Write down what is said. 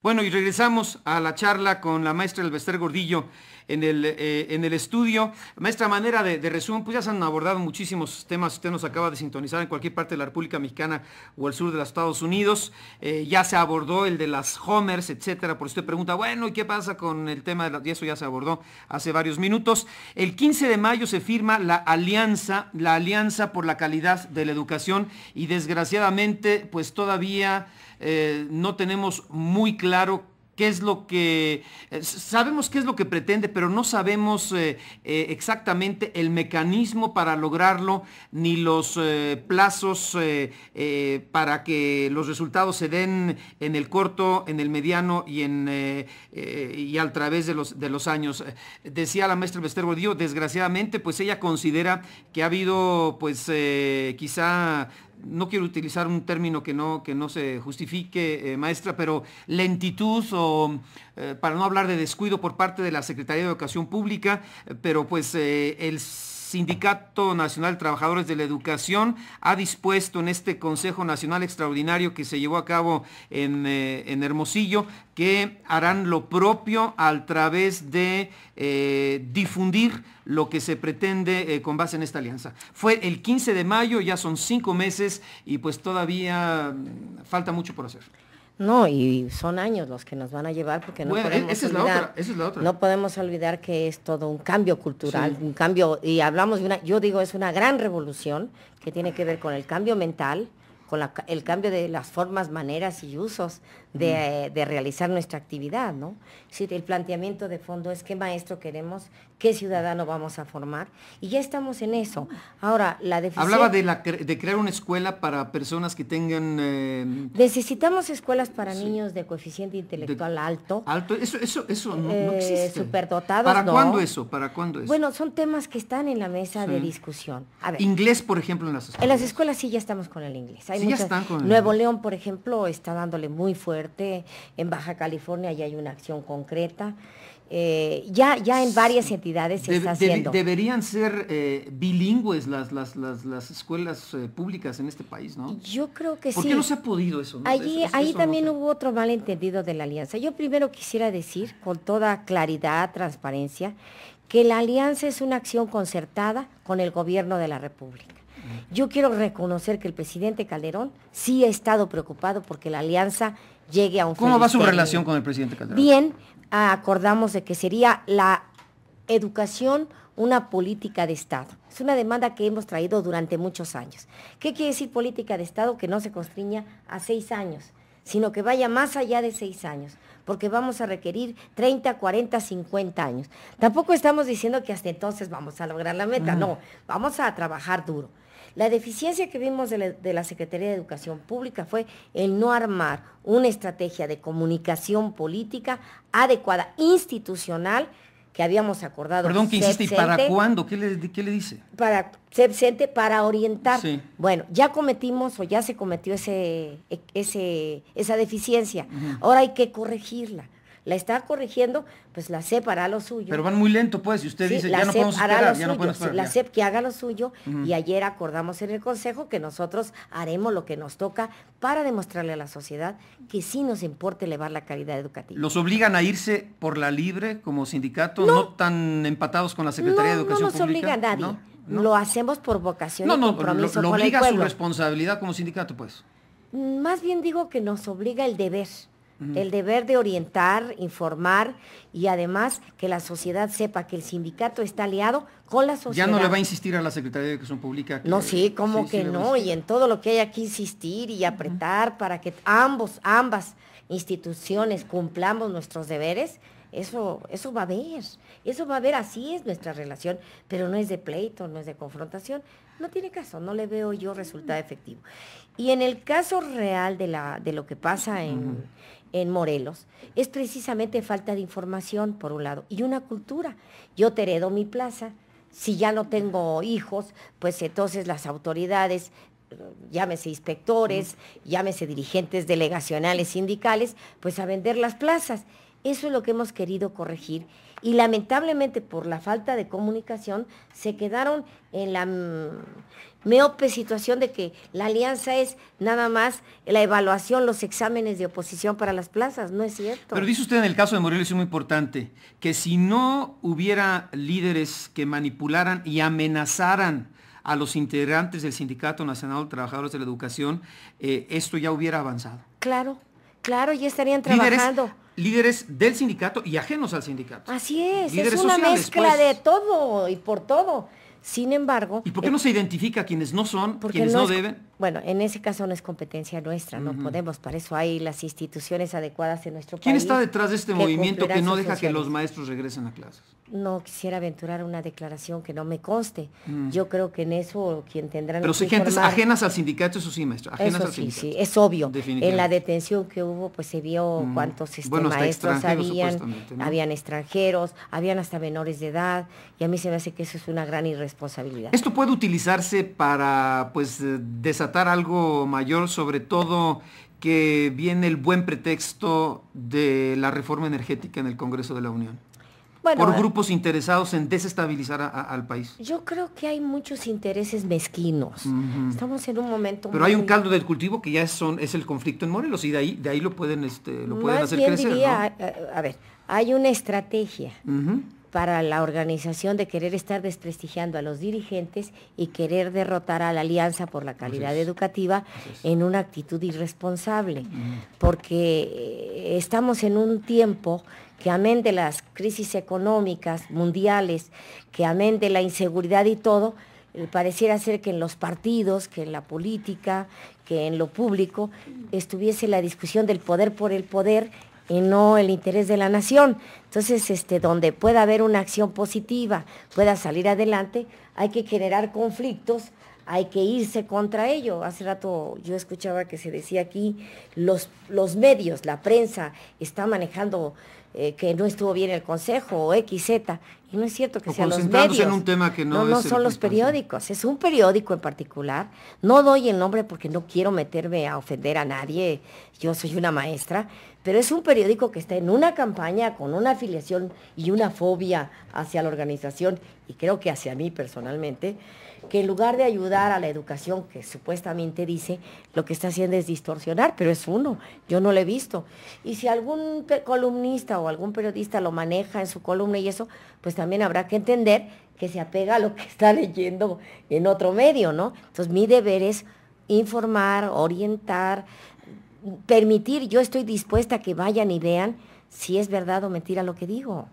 Bueno, y regresamos a la charla con la maestra Elvester Gordillo en el, eh, en el estudio. Maestra, manera de, resumen, pues ya se han abordado muchísimos temas. Usted nos acaba de sintonizar en cualquier parte de la República Mexicana o el sur de los Estados Unidos. Eh, ya se abordó el de las homers, etcétera. Por usted pregunta, bueno, ¿y qué pasa con el tema de las... Y eso ya se abordó hace varios minutos. El 15 de mayo se firma la alianza, la alianza por la calidad de la educación y desgraciadamente, pues todavía... Eh, no tenemos muy claro qué es lo que, eh, sabemos qué es lo que pretende, pero no sabemos eh, exactamente el mecanismo para lograrlo, ni los plazos para que los resultados se den en el corto, en el mediano y, en, y al través de los, de los años. Decía la maestra Bester Gordillo, desgraciadamente, pues ella considera que ha habido, pues quizá no quiero utilizar un término que no, que no se justifique, eh, maestra, pero lentitud o, eh, para no hablar de descuido por parte de la Secretaría de Educación Pública, eh, pero pues el Sindicato Nacional de Trabajadores de la Educación ha dispuesto en este Consejo Nacional Extraordinario que se llevó a cabo en, eh, Hermosillo que harán lo propio a través de eh, difundir lo que se pretende eh, con base en esta alianza. Fue el 15 de mayo, ya son cinco meses y pues todavía mm, falta mucho por hacer. No, y son años los que nos van a llevar porque no podemos olvidar, No podemos olvidar que es todo un cambio cultural, un cambio, y hablamos de una, yo digo, es una gran revolución que tiene que ver con el cambio mental, con el cambio de las formas, maneras y usos de, eh, realizar nuestra actividad, ¿no? Si el planteamiento de fondo es qué maestro queremos, qué ciudadano vamos a formar, y ya estamos en eso. Ahora, la Hablaba de, de crear una escuela para personas que tengan... Em, Necesitamos escuelas para niños de coeficiente intelectual alto. Alto, eso, eso, eso no, eh, existe. Superdotados, ¿Para cuándo eso? ¿Para cuándo Bueno, son temas que están en la mesa de discusión. A inglés, por ejemplo, en las escuelas. En las escuelas sí ya estamos con el inglés. Nuevo León, por ejemplo, está dándole muy fuerte. En Baja California ya hay una acción concreta. Eh, ya, ya en varias entidades se está haciendo. deberían ser eh, bilingües las, las, escuelas eh, públicas en este país, ¿no? Yo creo que sí. ¿Por qué no se ha podido eso? Allí, ahí también hubo otro malentendido de la alianza. Yo primero quisiera decir, con toda claridad, transparencia, que la alianza es una acción concertada con el gobierno de la República. Yo quiero reconocer que el presidente Calderón sí ha estado preocupado porque la alianza llegue a un... ¿Cómo va su relación con el presidente Calderón? Bien, acordamos de que sería la educación una política de Estado. Es una demanda que hemos traído durante muchos años. ¿Qué quiere decir política de Estado? Que no se constriña a seis años, sino que vaya más allá de seis años, porque vamos a requerir 30, 40, 50 años. Tampoco estamos diciendo que hasta entonces vamos a lograr la meta, no, vamos a trabajar duro. La deficiencia que vimos de la, Secretaría de Educación Pública fue el no armar una estrategia de comunicación política adecuada, institucional, que habíamos acordado. Perdón que insiste, ¿y para cuándo? ¿Qué le, dice? Para para orientar. Bueno, ya cometimos o ya se cometió ese, e, esa deficiencia. Ahora hay que corregirla la está corrigiendo, pues la CEP hará lo suyo. Pero van muy lento, pues, y usted dice, ya no, podemos esperar, ya no podemos La SEP que haga lo suyo, y ayer acordamos en el Consejo que nosotros haremos lo que nos toca para demostrarle a la sociedad que sí nos importa elevar la calidad educativa. ¿Los obligan a irse por la libre como sindicato, no, tan empatados con la Secretaría de Educación Pública? No nos obliga nadie. Lo hacemos por vocación no, y no, lo, lo obliga su responsabilidad como sindicato, pues. Más bien digo que nos obliga el deber el deber de orientar, informar y además que la sociedad sepa que el sindicato está aliado con la sociedad. Ya no le va a insistir a la Secretaría de Educación Pública. no, sí, como que no, y en todo lo que hay que insistir y apretar para que ambos, ambas instituciones cumplamos nuestros deberes. Eso, eso va a haber, eso va a haber, así es nuestra relación, pero no es de pleito, no es de confrontación, no tiene caso, no le veo yo resultado efectivo. Y en el caso real de, la, de lo que pasa en, en Morelos, es precisamente falta de información, por un lado, y una cultura. Yo te heredo mi plaza, si ya no tengo hijos, pues entonces las autoridades eh, llámese inspectores, llámese dirigentes delegacionales sindicales, pues a vender las plazas. Eso es lo que hemos querido corregir y lamentablemente por la falta de comunicación se quedaron en la meope mm, situación de que la alianza es nada más la evaluación, los exámenes de oposición para las plazas, ¿no es cierto? Pero dice usted en el caso de Morelos, es muy importante, que si no hubiera líderes que manipularan y amenazaran a los integrantes del Sindicato Nacional de Trabajadores de la Educación, eh, esto ya hubiera avanzado. Claro, claro, ya estarían trabajando líderes del sindicato y ajenos al sindicato. Así es, es una mezcla pues. de todo y por todo. Sin embargo... ¿Y por qué eh, no se identifica quienes no son, quienes no, deben? Bueno, en ese caso no es competencia nuestra, no podemos, para eso hay las instituciones adecuadas en nuestro país. ¿Quién está detrás de este movimiento que no deja que los maestros regresen a clases? no quisiera aventurar una declaración que no me conste. Mm. Yo creo que en eso quien tendrá... Pero son gentes ajenas al sindicato, eso sí, maestro. Ajenas al sí, es obvio. En la detención que hubo, pues se vio mm. cuántos este, maestros habían, habían extranjeros, habían hasta menores de edad, y a mí se me hace que eso es una gran irresponsabilidad. Esto puede utilizarse para, pues, eh, desatar algo mayor, sobre todo que viene el buen pretexto de la reforma energética en el Congreso de la Unión por grupos interesados en desestabilizar al país. Yo creo que hay muchos intereses mezquinos. Estamos en un momento. Pero hay un caldo del cultivo que ya son, es el conflicto en Morelos y de ahí, lo pueden, este, lo pueden hacer crecer. Eh, a, ver, hay una estrategia para la organización de querer estar desprestigiando a los dirigentes y querer derrotar a la Alianza por la Calidad Educativa en una actitud irresponsable, porque eh, estamos en un tiempo que amén de las crisis económicas mundiales, que amén de la inseguridad y todo, eh, pareciera ser que en los partidos, que en la política, que en lo público estuviese la discusión del poder por el poder y no el interés de la nación. Entonces, este, donde pueda haber una acción positiva, pueda salir adelante, hay que generar conflictos, hay que irse contra ello. Hace rato yo escuchaba que se decía aquí, los, los medios, la prensa está manejando eh, que no estuvo bien el Consejo o XZ. Y no es cierto que sean sea los medios. no, no, son los periódicos, es un periódico en particular. No doy el nombre porque no quiero meterme a ofender a nadie, yo soy una maestra, pero es un periódico que está en una campaña con una afiliación y una fobia hacia la organización y creo que hacia mí personalmente, que en lugar de ayudar a la educación que supuestamente dice, lo que está haciendo es distorsionar, pero es uno, yo no lo he visto. Y si algún columnista o algún periodista lo maneja en su columna y eso, pues también habrá que entender que se apega a lo que está leyendo en otro medio, ¿no? Entonces mi deber es informar, orientar, permitir, yo estoy dispuesta a que vayan y vean si es verdad o mentira lo que digo.